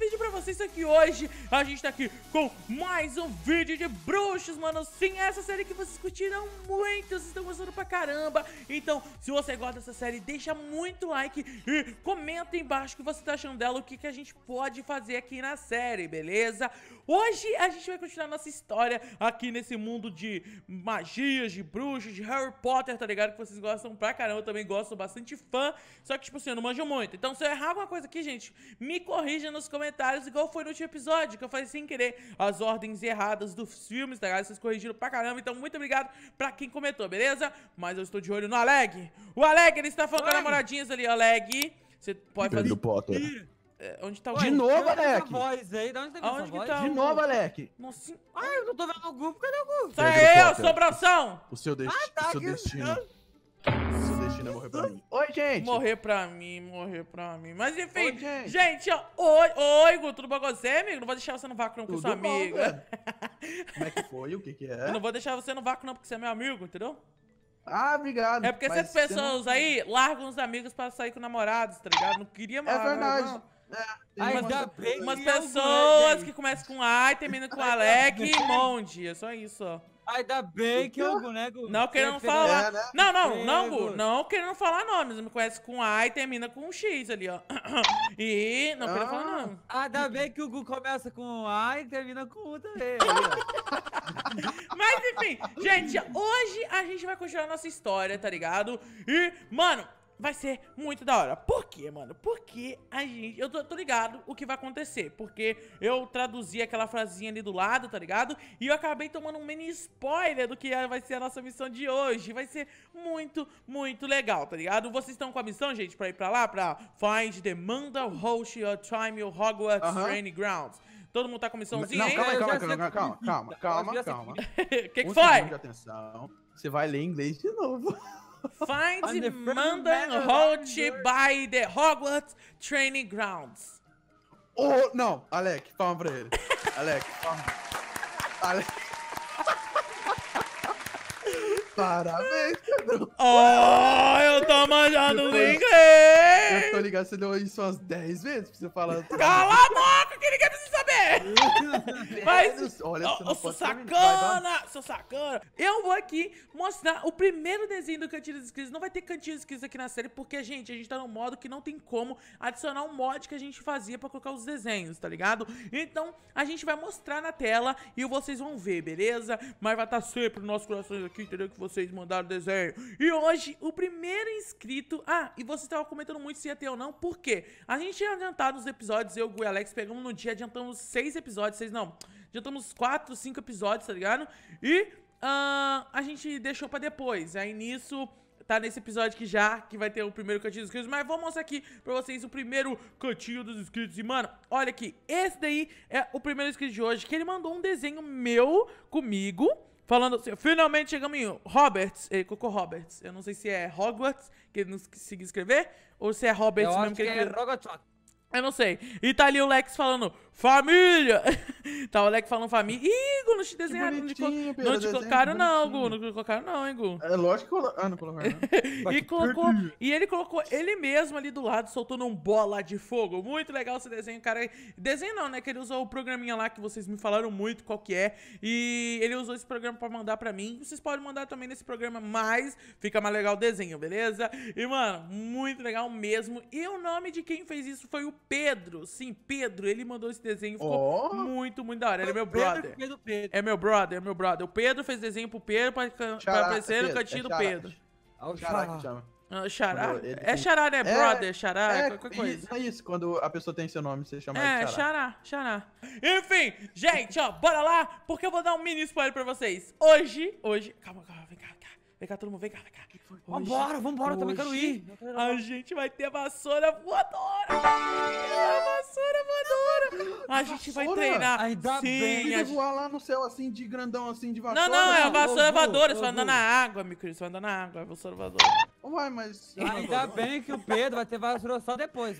vídeo. vocês aqui hoje. A gente tá aqui com mais um vídeo de bruxos, mano. Sim, essa série que vocês curtiram muito, vocês estão gostando pra caramba. Então, se você gosta dessa série, deixa muito like e comenta aí embaixo o que você tá achando dela, o que, que a gente pode fazer aqui na série, beleza? Hoje a gente vai continuar nossa história aqui nesse mundo de magias, de bruxos, de Harry Potter, tá ligado? Que vocês gostam pra caramba, eu também gosto, sou bastante fã. Só que, tipo assim, eu não manjo muito. Então, se eu errar alguma coisa aqui, gente, me corrija nos comentários igual foi no último episódio, que eu falei sem querer as ordens erradas dos filmes, tá ligado? Vocês corrigiram pra caramba, então muito obrigado pra quem comentou, beleza? Mas eu estou de olho no Aleg. O Aleg, ele está falando Oi. com namoradinhas ali, Aleg. Você pode fazer... Potter. É, onde tá o De novo, Onde Alec! Voz aí? De onde tá Aonde que tá? De novo, Alec! Nossa, ai, eu não tô vendo o grupo, cadê o grupo? Sai eu, sobração! O seu, destino. ah, tá, o seu destino. Deus morrer pra mim. Oi, gente. Morrer pra mim, morrer pra mim. Mas enfim, oi, gente. gente ó, oi, oi, tudo bom com você, amigo? Não vou deixar você no vácuo não, porque sou amigo. Como é que foi? O que que é? Eu não vou deixar você no vácuo não, porque você é meu amigo, entendeu? Ah, obrigado. É porque essas pessoas não... aí largam os amigos pra sair com namorados, tá ligado? Não queria mais. É verdade. Não. É, Ai, umas, umas pessoas que começam com A e terminam com Alec e Monde. É só isso, ó. Ainda bem que eu, né, Gu? Não querendo falar. É, né? Não, não, não, Gu. Não querendo falar nome. me conhece com A e termina com um X ali, ó. E não ah. querendo falar nome. Ainda bem que o Gu começa com A e termina com U também. Mas enfim, gente, hoje a gente vai continuar a nossa história, tá ligado? E, mano, vai ser muito da hora. Por quê, mano? Porque a gente... Eu tô, tô, ligado o que vai acontecer, porque eu traduzi aquela frasinha ali do lado, tá ligado? E eu acabei tomando um mini spoiler do que vai ser a nossa missão de hoje. Vai ser muito, muito legal, tá ligado? Vocês estão com a missão, gente, pra ir pra lá? Pra Find the Mandal Host Your Time Your Hogwarts uh -huh. Training Grounds. Todo mundo tá com missãozinha calma, aí? Calma, calma, calma, calma, calma, calma, calma. O que, que um foi? Atenção. Você vai ler inglês de novo. Find Mandan Holt by the Hogwarts Training Grounds. Oh, não, Alec, palma pra ele. Alec, palma. Alec. Parabéns, Pedro. Oh, eu tô manjando o inglês. Eu tô ligado, você deu isso umas 10 vezes pra você falar. Cala a boca, que ninguém Mas, Olha, você não sacana, sou sacana. Eu vou aqui mostrar o primeiro desenho do Cantinho dos Inscritos. Não vai ter Cantinho dos Inscritos aqui na série, porque, gente, a gente tá num modo que não tem como adicionar um mod que a gente fazia pra colocar os desenhos, tá ligado? Então, a gente vai mostrar na tela e vocês vão ver, beleza? Mas vai estar tá sempre nos nossos corações aqui, entendeu? Que vocês mandaram o desenho. E hoje, o primeiro inscrito... Ah, e vocês estavam comentando muito se ia ter ou não, por quê? A gente tinha adiantado os episódios, eu, Gui e Alex, pegamos no dia, adiantamos seis episódios, seis não. Já estamos quatro, cinco episódios, tá ligado? E uh, a gente deixou pra depois. Aí nisso tá nesse episódio aqui já, que vai ter o primeiro cantinho dos inscritos, mas vou mostrar aqui pra vocês o primeiro cantinho dos inscritos. E, mano, olha aqui, esse daí é o primeiro inscrito de hoje, que ele mandou um desenho meu comigo, falando assim, finalmente chegamos em Roberts, ele eh, colocou Roberts, eu não sei se é Hogwarts, que ele não conseguiu escrever, ou se é Roberts eu mesmo que, que é É eu não sei. E tá ali o Lex falando, Família! tá o Alec falando família. Ih, Gu, não te desenharam. Não te, não te colocaram, não, Gu. Não colocaram, não, hein, Gu. É lógico que Ah, não colocaram. Não. e, colocou, e ele colocou ele mesmo ali do lado, soltando um bola de fogo. Muito legal esse desenho, cara. Desenho não, né? Que ele usou o programinha lá que vocês me falaram muito qual que é. E ele usou esse programa pra mandar pra mim. Vocês podem mandar também nesse programa, mas fica mais legal o desenho, beleza? E, mano, muito legal mesmo. E o nome de quem fez isso foi o Pedro. Sim, Pedro. Ele mandou esse desenho desenho. Ficou oh. muito, muito da hora. Ele é meu brother. Pedro, Pedro, É meu brother, é meu brother. O Pedro fez desenho pro Pedro pra, Chará, pra aparecer no é cantinho é do Pedro. Olha ah, o Xará que chama. Ah, xará? Ele é xará, né? É, brother, xará, é, qualquer coisa. Isso, é isso, quando a pessoa tem seu nome, você chama é, de xará. É, xará, xará. Enfim, gente, ó, bora lá, porque eu vou dar um mini spoiler pra vocês. Hoje, hoje... Calma, calma, vem cá. Vem cá, todo mundo, vem cá, vem cá. Vambora, vambora, eu também quero ir. A gente vai ter vassoura voadora. A vassoura voadora. A gente vai treinar. Ainda Sim, bem. A gente... voar lá no céu, assim, de grandão, assim, de vassoura. Não, não, é a vassoura voadora. Você vai andar na água, meu querido. Você vai andar na água, é a vassoura voadora. Vai, mas... Ainda bem que o Pedro vai ter vassoura só depois,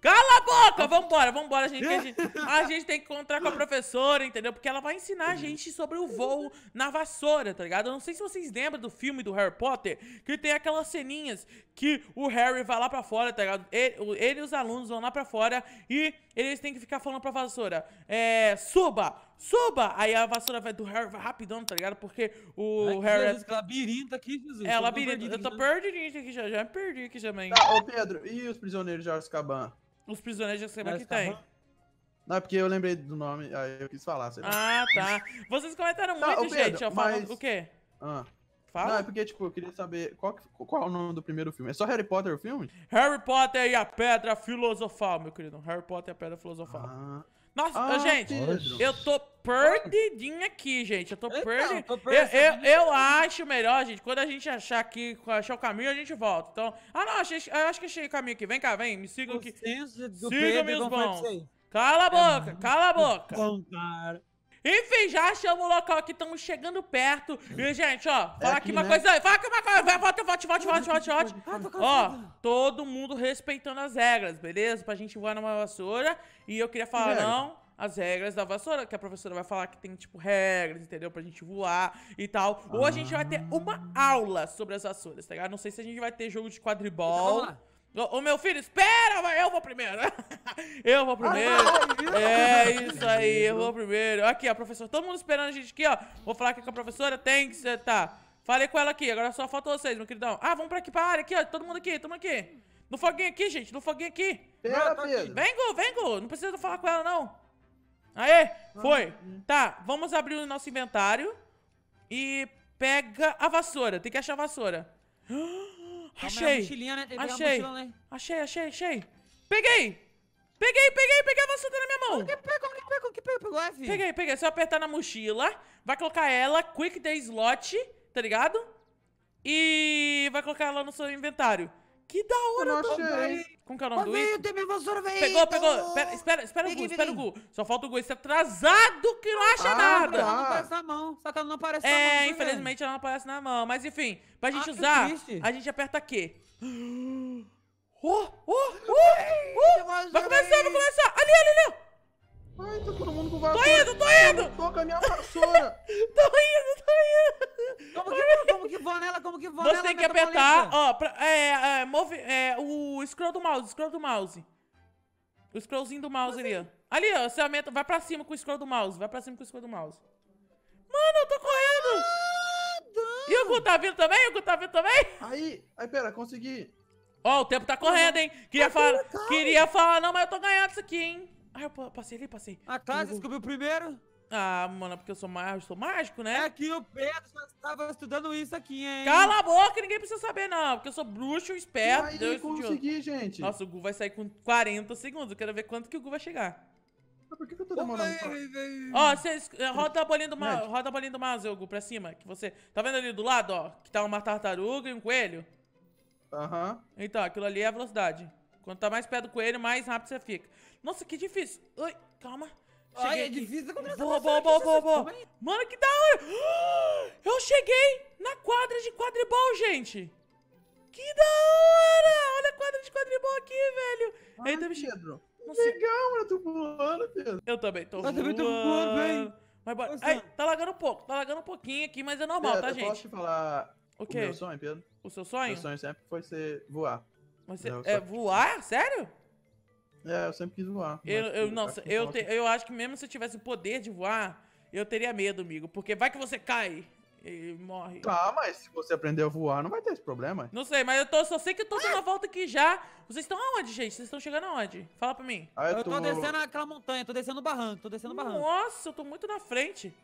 Cala a boca! Vambora, vambora, a gente, a gente, a gente tem que encontrar com a professora, entendeu? Porque ela vai ensinar a uhum. gente sobre o voo na vassoura, tá ligado? Eu não sei se vocês lembram do filme do Harry Potter, que tem aquelas ceninhas que o Harry vai lá pra fora, tá ligado? Ele, ele e os alunos vão lá pra fora e eles têm que ficar falando pra vassoura, é, suba, suba! Aí a vassoura vai do Harry vai rapidão, tá ligado? Porque o Ai, é Harry. Jesus, é que labirinto aqui, Jesus. É, labirinto. Eu tô né? perdido aqui já, já me perdi aqui também. Tá, ô Pedro, e os prisioneiros de Azkaban? Os prisioneiros de Azkaban que tem? Não, é porque eu lembrei do nome, aí eu quis falar, sei lá. Ah, tá. Vocês comentaram tá, muito, Pedro, gente. Eu mas... o quê? Ah. Fala. Não, é porque, tipo, eu queria saber qual, qual é o nome do primeiro filme. É só Harry Potter o filme? Harry Potter e a Pedra Filosofal, meu querido. Harry Potter e a Pedra Filosofal. Ah. Nossa, ah, gente, Pedro. eu tô perdidinho aqui, gente. Eu tô então, Eu, eu, eu, acho melhor, gente, quando a gente achar aqui, achar o caminho, a gente volta. Então, ah, não, achei, acho que achei o caminho aqui. Vem cá, vem, me sigam aqui. Sigam meus bons. Cala a é boca, é cala a boca. Bom, cara. Enfim, já achamos o local aqui, estamos chegando perto. E, gente, ó, é fala é aqui, aqui uma né? coisa. Fala aqui uma coisa. Vai, volta, volte, volte, volte, volte, volte. Ó, todo mundo respeitando as regras, beleza? Pra gente voar numa vassoura. E eu queria falar, que não, as regras da vassoura, que a professora vai falar que tem, tipo, regras, entendeu? Pra gente voar e tal. Ou ah. a gente vai ter ah. uma aula sobre as vassouras, tá ligado? Não sei se a gente vai ter jogo de quadribol. Então, vamos lá. Ô, meu filho, espera, vai, eu vou primeiro. eu vou primeiro. é isso aí, eu vou primeiro. Aqui, ó, professor, todo mundo esperando a gente aqui, ó. Vou falar aqui com a professora, tem que ser, tá. Falei com ela aqui, agora só falta vocês, meu queridão. Ah, vamos pra aqui, pra área aqui, ó, todo mundo aqui, todo mundo aqui. No foguinho aqui, gente, no foguinho aqui. Pera, tá Pedro. Vem, Gu, vem, Gu, não precisa falar com ela, não. Aê, foi. Tá, vamos abrir o nosso inventário e pega a vassoura, tem que achar a vassoura. Ah! Achei. É mochilinha, né? Achei. Mochila, né? Achei, achei, achei. Peguei! Peguei, peguei, peguei a maçã na minha mão. Como que pega? o que que Pegou F. Peguei, peguei. Se eu apertar na mochila, vai colocar ela, quick day slot, tá ligado? E vai colocar ela no seu inventário. Que da hora, eu não é Como que é o nome do Ito? Tem minha vassoura, velho. Pegou, tá pegou. Pera, espera, espera o Gu, espera o Gu. Só falta o Gu ser atrasado que não acha ah, nada. Ela não aparece na mão. Só que ela não aparece é, na mão. É, infelizmente ela não aparece na mão. Mas enfim, pra gente ah, usar, a gente aperta Q. Oh, oh, oh, oh. Vai começar, vai começar. Ali, ali, ali. Ai, tá todo mundo com vassoura. Tô indo, tô indo. Toca a minha vassoura. tô indo, tô indo. Como que, como que vou nela? Como que vou Você nela? Você tem que apertar, ó, pra, é, é, move, é, o scroll do mouse, scroll do mouse. O scrollzinho do mouse ali, ó. Ali, ó, você aumenta, vai pra cima com o scroll do mouse, vai pra cima com o scroll do mouse. Mano, eu tô correndo! Ah, e o Gu tá vindo também? O Gu tá vindo também? Aí, aí, pera, consegui. Ó, o tempo tá correndo, hein? Queria, tá falar, tá? queria falar, não, mas eu tô ganhando isso aqui, hein? Ah, eu passei ali, passei. A classe descobriu primeiro. Ah, mano, é porque eu sou mágico, sou mágico, né? É que o Pedro já estava estudando isso aqui, hein? Cala a boca, ninguém precisa saber, não. Porque eu sou bruxo, esperto. E aí, consegui, gente. Nossa, o Gu vai sair com 40 segundos. Eu quero ver quanto que o Gu vai chegar. por que, que eu tô demorando? Ó, vocês. Eh, roda a bolinha do mouse, roda a bolinha do mouse, Gu, pra cima. Que você. Tá vendo ali do lado, ó? Que tá uma tartaruga e um coelho? Aham. Então, aquilo ali é a velocidade. Quanto tá mais perto do coelho, mais rápido você fica. Nossa, que difícil. Ui, calma. Cheguei Ai, é difícil encontrar essa boa, boa, boa, boa, boa. Mano, que da hora! Eu cheguei na quadra de quadribol, gente! Que da hora! Olha a quadra de quadribol aqui, velho! Ai, ah, Ainda Pedro, me... Nossa. legal, eu tô voando, Pedro. Eu também tô eu voando. Eu também tô voando, velho. Mas bora. Nossa. tá lagando um pouco, tá lagando um pouquinho aqui, mas é normal, Pedro, tá, gente? Eu posso te falar o, que? o meu sonho, Pedro? O seu sonho? Meu sonho sempre foi ser voar. Você... é voar? Sério? É, eu sempre quis voar. Eu, eu, nossa, eu, te, eu acho que mesmo se eu tivesse o poder de voar, eu teria medo, amigo. Porque vai que você cai e morre. Tá, mas se você aprender a voar, não vai ter esse problema. Não sei, mas eu tô, só sei que eu tô dando a volta aqui já. Vocês estão aonde, gente? Vocês estão chegando aonde? Fala pra mim. Ah, eu, eu tô... descendo aquela montanha, tô descendo o barranco, tô descendo o barranco. Nossa, eu tô muito na frente.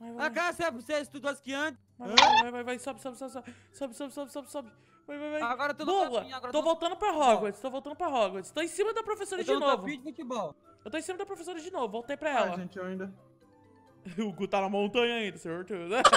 Vai, vai. Ah, cara, você, você estudou que Vai, vai, vai, vai, vai, sobe, sobe, sobe, sobe, sobe, sobe, sobe, sobe. sobe. Vai, vai, vai. Ah, agora tô Boa. agora tô, tô voltando pra Hogwarts, tô voltando pra Hogwarts. Tô em cima da professora de novo. De futebol. Eu tô em cima da professora de novo, voltei pra ela. Ah, gente, eu ainda... o Gu tá na montanha ainda, senhor Arthur.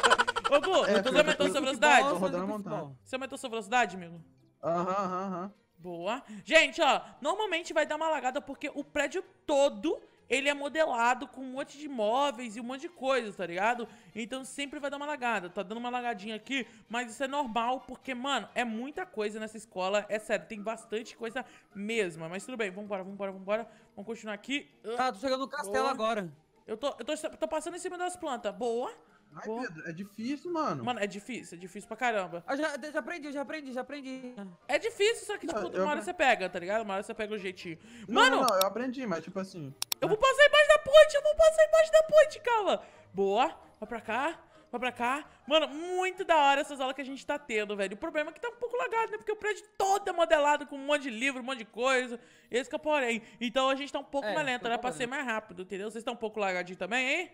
Ô, Gu, é, você aumentou sua velocidade? Tô tá rodando montanha. Você aumentou sua velocidade, amigo? Aham, aham, aham. Boa. Gente, ó, normalmente vai dar uma lagada porque o prédio todo ele é modelado com um monte de móveis e um monte de coisa, tá ligado? Então sempre vai dar uma lagada. Tá dando uma lagadinha aqui, mas isso é normal, porque, mano, é muita coisa nessa escola. É sério, tem bastante coisa mesmo. Mas tudo bem, vambora, vambora, vambora. Vamos continuar aqui. Tá tô chegando no castelo Boa. agora. Eu tô, eu tô, tô passando em cima das plantas. Boa. Ai, Pô. Pedro, é difícil, mano. Mano, é difícil, é difícil pra caramba. Eu ah, já, já aprendi, já aprendi, já aprendi. É difícil, só que, tipo, não, uma hora você pega, tá ligado? Uma hora você pega o jeitinho. Mano! Não, não, eu aprendi, mas, tipo assim. Eu né? vou passar embaixo da ponte, eu vou passar embaixo da ponte, calma. Boa, vai pra cá. Vai pra cá. Mano, muito da hora essas aulas que a gente tá tendo, velho. O problema é que tá um pouco lagado, né? Porque o prédio todo é modelado com um monte de livro, um monte de coisa. Esse que eu é porém. Então a gente tá um pouco é, mais lento, né? Pra ser mais rápido, entendeu? Vocês estão um pouco lagadinho também, hein?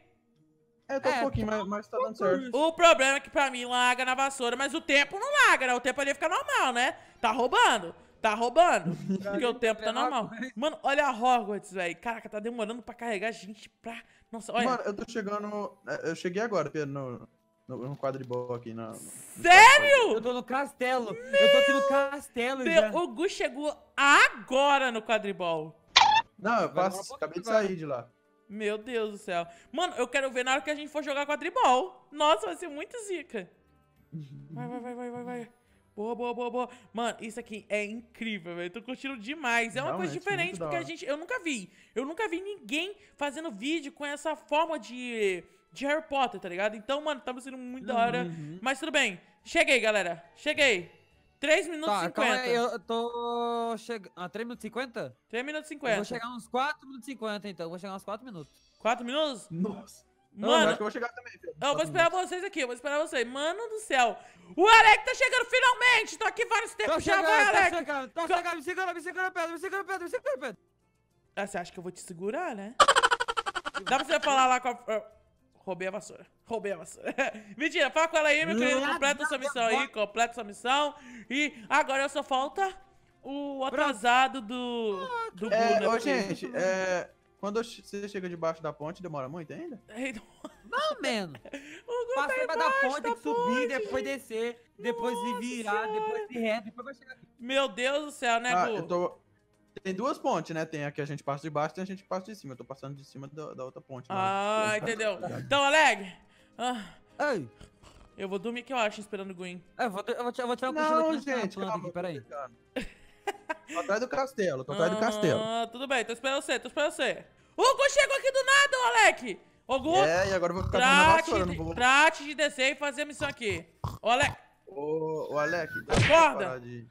É, tá um é, pouquinho, mas, mas tá dando certo. O problema é que pra mim larga na vassoura, mas o tempo não larga, né? O tempo ali fica normal, né? Tá roubando. Tá roubando. Porque o tempo tá é normal. Né? Mano, olha a Hogwarts, velho. Caraca, tá demorando pra carregar gente pra. Nossa, olha. Mano, eu tô chegando. É, eu cheguei agora, Pedro, no, no, no quadribol aqui. Na, Sério? Eu tô no castelo. Meu eu tô aqui no castelo, gente. já. O Gu chegou agora no quadribol. Não, eu passo, acabei de sair de lá. Meu Deus do céu. Mano, eu quero ver na hora que a gente for jogar quadribol. Nossa, vai ser muito zica. Vai, vai, vai, vai, vai, vai. Boa, boa, boa, boa. Mano, isso aqui é incrível, velho. Tô curtindo demais. É uma Realmente, coisa diferente, porque a gente. Eu nunca vi. Eu nunca vi ninguém fazendo vídeo com essa forma de. de Harry Potter, tá ligado? Então, mano, tava tá sendo muito uhum. da hora. Mas tudo bem. Cheguei, galera. Cheguei. 3 minutos e tá, 50. Então é, Aí, eu tô chegando. Ah, 3 minutos e 50? 3 minutos e 50. Eu vou chegar uns 4 minutos e 50, então. Eu vou chegar uns 4 minutos. 4 minutos? Nossa. Mano, eu acho que eu vou chegar também. Filho. Eu vou esperar vocês aqui, eu vou esperar vocês. Mano do céu. O Alec tá chegando finalmente! Tô aqui vários tá tempos já, vai, tá Alec! Tô chegando, tá tô chegando, me segura, me segura, Pedro, me segura, Pedro, me segura, Pedro. Ah, você acha que eu vou te segurar, né? Dá pra você falar lá com a roubei a vassoura. Roubei a vassoura. Mentira, fala com ela aí, meu querido. Completa sua missão aí, completa sua missão. E agora só falta o atrasado do. do é, né? Ô, gente, é, quando você chega debaixo da ponte, demora muito ainda? Não, menos. Passei tá pra da ponte, da subir, depois descer, depois Nossa, se virar, senhora. depois se reto, depois vai chegar aqui. Meu Deus do céu, né, ah, Gu? Eu tô... Tem duas pontes, né? Tem a que a gente passa de baixo e a gente passa de cima. Eu tô passando de cima da, da outra ponte. Né? Ah, mas... entendeu. Tá então, Aleg! Ah. Ei! Eu vou dormir que eu acho, esperando o Green. É, eu vou, eu vou, eu vou tirar o cochilo aqui. Tá gente, calma, aqui, peraí. Tô atrás do castelo, tô atrás ah, do castelo. tudo bem, tô esperando você, tô esperando você. O Hugo chegou aqui do nada, Alec! Hugo! É, e agora eu vou ficar trate, vassoura, de, vou... trate de descer e fazer a missão aqui. Ô, Alec! Ô, Alec, acorda! De...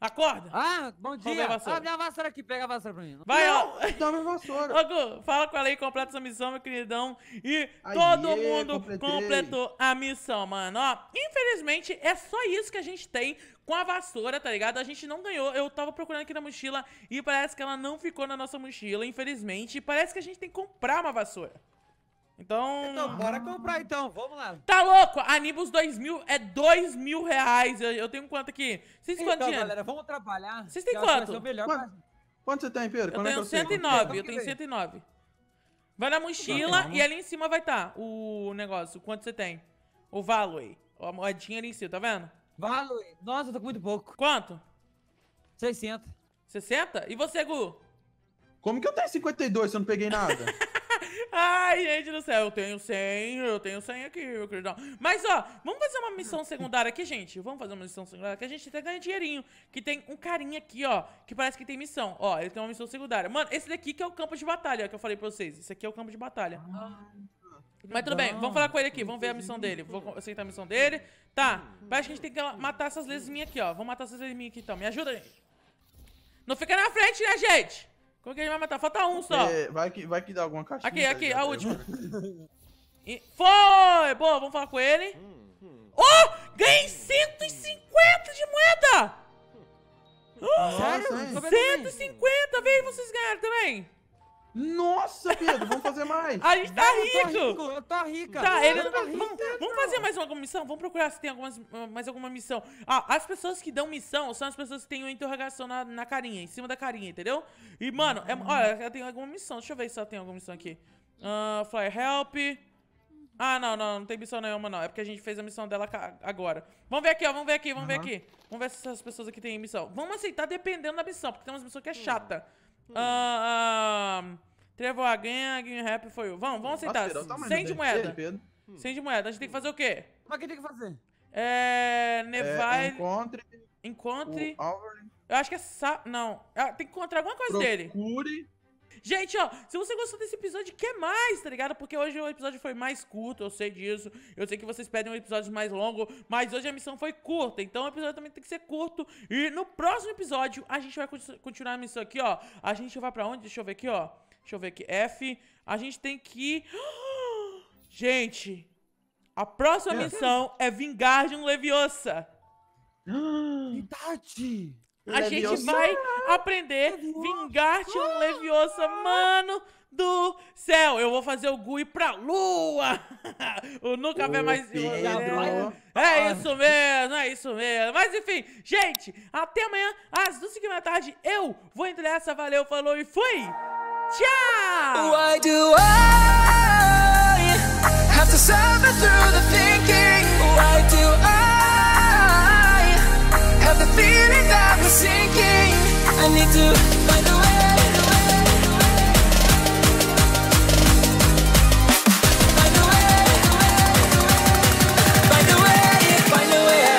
Acorda! Ah, bom dia! Abre a vassoura. vassoura aqui, pega a vassoura pra mim. Vai, não, ó! Então, Dá minha vassoura! Ô, fala com ela aí, completa sua missão, meu queridão. E Aê, todo mundo completei. completou a missão, mano. Ó, infelizmente, é só isso que a gente tem com a vassoura, tá ligado? A gente não ganhou. Eu tava procurando aqui na mochila e parece que ela não ficou na nossa mochila, infelizmente. Parece que a gente tem que comprar uma vassoura. Então... Então, bora comprar então, vamos lá. Tá louco? Anibus 2000 é 2 mil reais. Eu, eu tenho quanto aqui? Vocês têm então, quanto dinheiro? galera, vamos trabalhar. Vocês têm é quanto? quanto, quanto você tem, Pedro? Eu, é tenho, é 109, eu então, tenho 109, Vai na mochila então, e ali em cima vai estar tá o negócio, quanto você tem. O value. a moedinha ali em cima, tá vendo? Value. Nossa, eu tô com muito pouco. Quanto? 60. 60? E você, Gu? Como que eu tenho 52 se eu não peguei nada? Ai, gente do céu, eu tenho 100, eu tenho 100 aqui, meu queridão. Mas, ó, vamos fazer uma missão secundária aqui, gente. Vamos fazer uma missão secundária que a gente até ganha dinheirinho. Que tem um carinha aqui, ó, que parece que tem missão. Ó, ele tem uma missão secundária. Mano, esse daqui que é o campo de batalha, que eu falei pra vocês. Esse aqui é o campo de batalha. Ah. Mas tudo bem, vamos falar com ele aqui, vamos ver a missão dele. Vou aceitar a missão dele. Tá, parece que a gente tem que matar essas lesminhas aqui, ó. Vamos matar essas lesminhas aqui então. Me ajuda, gente. Não fica na frente, né, gente? gente vai matar. Falta um só. É, vai, que, vai que dá alguma caixinha. Aqui, tá aqui, a última. e... Foi! Boa, vamos falar com ele. Oh! Ganhei 150 de moeda! Oh, 150, veio vocês ganharam também. Nossa, Pedro, vamos fazer mais. a gente tá, tá rico. rico. Tá rica. Tá, ele tá rico. Vamos, fazer mais alguma missão? Vamos procurar se tem algumas, mais alguma missão. Ah, as pessoas que dão missão são as pessoas que têm uma interrogação na, na carinha, em cima da carinha, entendeu? E, mano, é, olha, eu tenho alguma missão. Deixa eu ver se ela tem alguma missão aqui. Uh, Help. Ah, não, não, não tem missão nenhuma, não. É porque a gente fez a missão dela agora. Vamos ver aqui, ó, vamos ver aqui, vamos uhum. ver aqui. Vamos ver se essas pessoas aqui têm missão. Vamos aceitar dependendo da missão, porque tem umas missões que é hum. chata. Hum. Ah, ah, Trevor Again, Game Rap foi o. Vamos, vamos aceitar. Tá, Sem de moeda. Sem de moeda. A gente tem que fazer o quê? Mas o que tem que fazer? É. Nevai. É, encontre. Encontre. Eu acho que é. Sa... Não. Ah, tem que encontrar alguma coisa Procure. dele. Procure Gente, ó, se você gostou desse episódio, quer mais, tá ligado? Porque hoje o episódio foi mais curto, eu sei disso. Eu sei que vocês pedem um episódio mais longo, mas hoje a missão foi curta, então o episódio também tem que ser curto. E no próximo episódio, a gente vai continuar a missão aqui, ó. A gente vai pra onde? Deixa eu ver aqui, ó. Deixa eu ver aqui. F. A gente tem que... Gente, a próxima missão é vingar de um Leviosa. Verdade! A gente vai aprender Vingatio um Leviosa, mano do céu. Eu vou fazer o Gui pra lua. o Nunca Vê Mais... É, é isso mesmo, é isso mesmo. Mas enfim, gente, até amanhã às meia da tarde. Eu vou entrar essa. Valeu, falou e fui! Tchau! Why do I have to suffer through the thinking? Why do I have the feeling that sinking? I need to